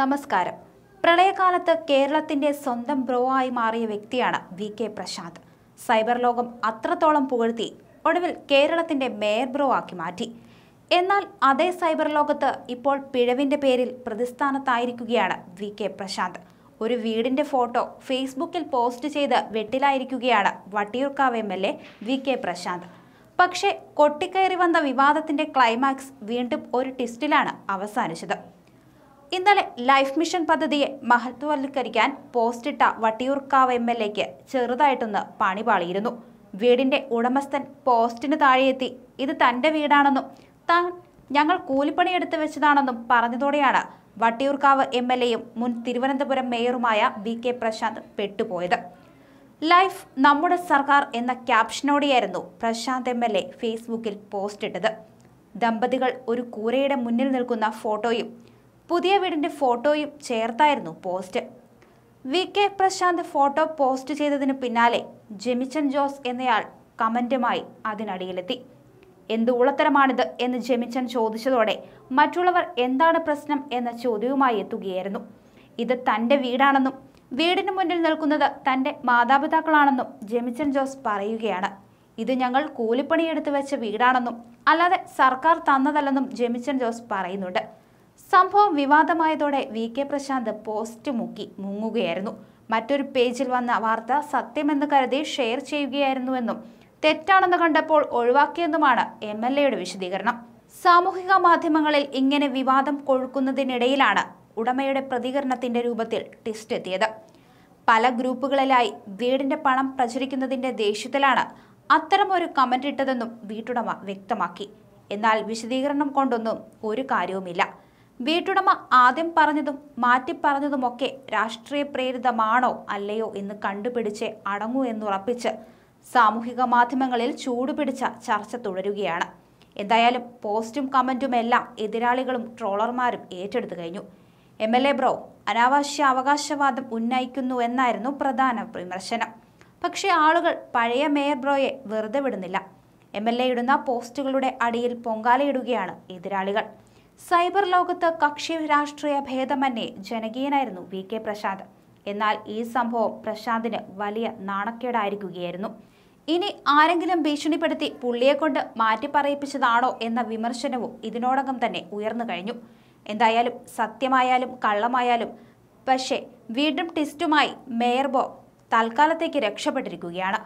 നമസ്കാരം പ്രളയകാലത്ത് കേരളത്തിന്റെ സ്വന്തം ബ്രോ ആയി മാറിയ വ്യക്തിയാണ് വി കെ പ്രശാന്ത് സൈബർ ലോകം അത്രത്തോളം പുകഴ്ത്തി ഒടുവിൽ കേരളത്തിന്റെ മേയർ ബ്രോ ആക്കി മാറ്റി എന്നാൽ അതേ സൈബർ ലോകത്ത് ഇപ്പോൾ പിഴവിന്റെ പേരിൽ പ്രതിസ്ഥാനത്തായിരിക്കുകയാണ് വി കെ പ്രശാന്ത് ഒരു വീടിന്റെ ഫോട്ടോ ഫേസ്ബുക്കിൽ പോസ്റ്റ് ചെയ്ത് വെട്ടിലായിരിക്കുകയാണ് Vattiyoorkavu M L A V K Prashanth പക്ഷേ കൊട്ടിക്കയറി വന്ന വിവാദത്തിന്റെ ക്ലൈമാക്സ് വീണ്ടും ഒരു ട്വിസ്റ്റിലാണ് അവസാനിച്ചത് ഇന്നലെ ലൈഫ് മിഷൻ പദ്ധതിയെ മഹത്വവൽക്കരിക്കാൻ പോസ്റ്റിട്ട വട്ടിയൂർക്കാവ് എം എൽ എക്ക് ചെറുതായിട്ടൊന്ന് പണിപാളിയിരുന്നു വീടിന്റെ ഉടമസ്ഥൻ പോസ്റ്റിന് താഴെയെത്തി ഇത് തന്റെ വീടാണെന്നും താൻ ഞങ്ങൾ എടുത്തു വെച്ചതാണെന്നും പറഞ്ഞതോടെയാണ് വട്ടിയൂർക്കാവ് എം എൽ എയും മുൻ തിരുവനന്തപുരം മേയറുമായ ബി കെ പ്രശാന്ത് പെട്ടുപോയത് ലൈഫ് നമ്മുടെ സർക്കാർ എന്ന ക്യാപ്ഷനോടെയായിരുന്നു പ്രശാന്ത് എം എൽ എ ഫേസ്ബുക്കിൽ പോസ്റ്റിട്ടത് ദമ്പതികൾ ഒരു കൂരയുടെ മുന്നിൽ നിൽക്കുന്ന ഫോട്ടോയും പുതിയ വീടിൻ്റെ ഫോട്ടോയും ചേർത്തായിരുന്നു post V K Prashanth photo post ചെയ്തതിന് പിന്നാലെ ജെമിച്ചൻ ജോസ് എന്നയാൾ കമൻറ്റുമായി അതിനടിയിലെത്തി എന്ത് ഉളത്തരമാണിത് എന്ന് ജെമിച്ചൻ ചോദിച്ചതോടെ മറ്റുള്ളവർ എന്താണ് പ്രശ്നം എന്ന ചോദ്യവുമായി എത്തുകയായിരുന്നു ഇത് തൻ്റെ വീടാണെന്നും വീടിന് മുന്നിൽ നിൽക്കുന്നത് തൻ്റെ മാതാപിതാക്കളാണെന്നും ജെമിച്ചൻ ജോസ് പറയുകയാണ് ഇത് ഞങ്ങൾ കൂലിപ്പണിയെടുത്ത് വെച്ച വീടാണെന്നും അല്ലാതെ സർക്കാർ തന്നതല്ലെന്നും ജെമിച്ചൻ ജോസ് പറയുന്നുണ്ട് സംഭവം വിവാദമായതോടെ വി കെ പ്രശാന്ത് പോസ്റ്റ് മുക്കി മുങ്ങുകയായിരുന്നു മറ്റൊരു പേജിൽ വന്ന വാർത്ത സത്യമെന്ന് കരുതി ഷെയർ ചെയ്യുകയായിരുന്നുവെന്നും തെറ്റാണെന്ന് കണ്ടപ്പോൾ ഒഴിവാക്കിയെന്നുമാണ് എം എൽ എയുടെ വിശദീകരണം സാമൂഹിക മാധ്യമങ്ങളിൽ ഇങ്ങനെ വിവാദം കൊഴുക്കുന്നതിനിടയിലാണ് ഉടമയുടെ പ്രതികരണത്തിന്റെ രൂപത്തിൽ ടിസ്റ്റ് എത്തിയത് പല ഗ്രൂപ്പുകളിലായി വീടിന്റെ പണം പ്രചരിക്കുന്നതിന്റെ ദേഷ്യത്തിലാണ് അത്തരമൊരു കമന്റ് ഇട്ടതെന്നും വീട്ടുടമ വ്യക്തമാക്കി എന്നാൽ വിശദീകരണം കൊണ്ടൊന്നും ഒരു കാര്യവുമില്ല വീട്ടുടമ ആദ്യം പറഞ്ഞതും മാറ്റിപ്പറഞ്ഞതുമൊക്കെ രാഷ്ട്രീയ പ്രേരിതമാണോ അല്ലയോ എന്ന് കണ്ടുപിടിച്ച് അടങ്ങൂ എന്നുറപ്പിച്ച് സാമൂഹിക മാധ്യമങ്ങളിൽ ചൂടുപിടിച്ച ചർച്ച തുടരുകയാണ് എന്തായാലും പോസ്റ്റും എല്ലാം എതിരാളികളും ട്രോളർമാരും ഏറ്റെടുത്തു കഴിഞ്ഞു എം എൽ എ ബ്രോ അനാവശ്യ അവകാശവാദം ഉന്നയിക്കുന്നു എന്നായിരുന്നു പ്രധാന വിമർശനം പക്ഷേ ആളുകൾ പഴയ മേയർ ബ്രോയെ വെറുതെ വിടുന്നില്ല എം എൽ എ ഇടുന്ന പോസ്റ്റുകളുടെ അടിയിൽ പൊങ്കാലയിടുകയാണ് എതിരാളികൾ സൈബർ ലോകത്ത് കക്ഷി രാഷ്ട്രീയ ഭേദമന്യേ ജനകീയനായിരുന്നു വി കെ പ്രശാന്ത് എന്നാൽ ഈ സംഭവം പ്രശാന്തിന് വലിയ നാണക്കേടായിരിക്കുകയായിരുന്നു ഇനി ആരെങ്കിലും ഭീഷണിപ്പെടുത്തി പുള്ളിയെക്കൊണ്ട് മാറ്റിപ്പറയിപ്പിച്ചതാണോ എന്ന വിമർശനവും ഇതിനോടകം തന്നെ ഉയർന്നു കഴിഞ്ഞു എന്തായാലും സത്യമായാലും കള്ളമായാലും പക്ഷേ വീണ്ടും ടിസ്റ്റുമായി മേയർ ബോബ് തൽക്കാലത്തേക്ക് രക്ഷപ്പെട്ടിരിക്കുകയാണ്